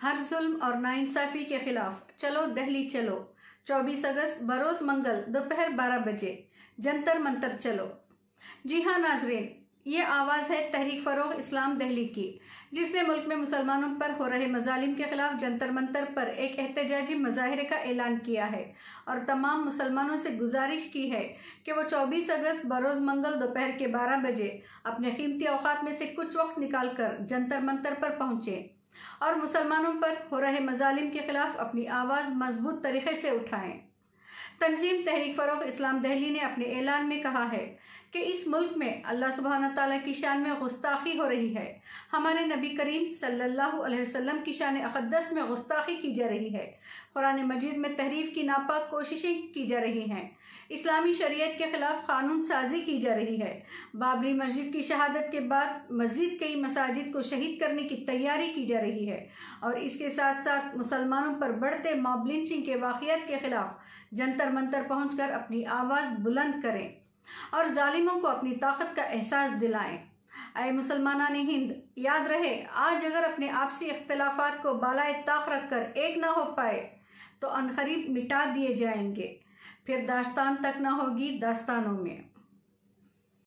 हर जुल्म और नाइंसाफी के खिलाफ चलो दहली चलो 24 अगस्त बरोज मंगल दोपहर 12 बजे जंतर मंतर चलो जी हाँ नाजरीन ये आवाज़ है तहरीक फ़रोग इस्लाम दहली की जिसने मुल्क में मुसलमानों पर हो रहे मजालिम के खिलाफ जंतर मंतर पर एक एहतजाजी मुजाहरे का ऐलान किया है और तमाम मुसलमानों से गुजारिश की है कि वो 24 अगस्त बरोज़ मंगल दोपहर के 12 बजे अपने कीमती अवकात में से कुछ वक्त निकाल कर जंतर मंतर पर पहुंचे और मुसलमानों पर हो रहे मजालिम के खिलाफ अपनी आवाज़ मजबूत तरीके से उठाएं तंजीम तहरीक फरोख इस्लाम दहली ने अपने ऐलान में कहा है कि इस मुल्क में अल्लाह सुबहाना तला की शान में गुस्ताखी हो रही है हमारे नबी करीम सल्लल्लाहु अलैहि वसल्लम की शान अकदस में गुस्ताखी की जा रही है कुरान मजीद में तहरीफ की नापाक कोशिशें की जा रही हैं इस्लामी शरीयत के खिलाफ कानून साजी की जा रही है बाबरी मस्जिद की शहादत के बाद मजीद कई मसाजिद को शहीद करने की तैयारी की जा रही है और इसके साथ साथ मुसलमानों पर बढ़ते मॉब लिंचिंग के वाकत के खिलाफ जंतर मंतर पहुंचकर अपनी आवाज़ बुलंद करें और जालिमों को अपनी ताकत का एहसास दिलाएं आए मुसलमाना ने हिंद याद रहे आज अगर अपने आपसी अख्तिलाफ़ को बालाए ताक रख कर एक ना हो पाए तो अनखरीब मिटा दिए जाएंगे फिर दास्तान तक ना होगी दास्तानों में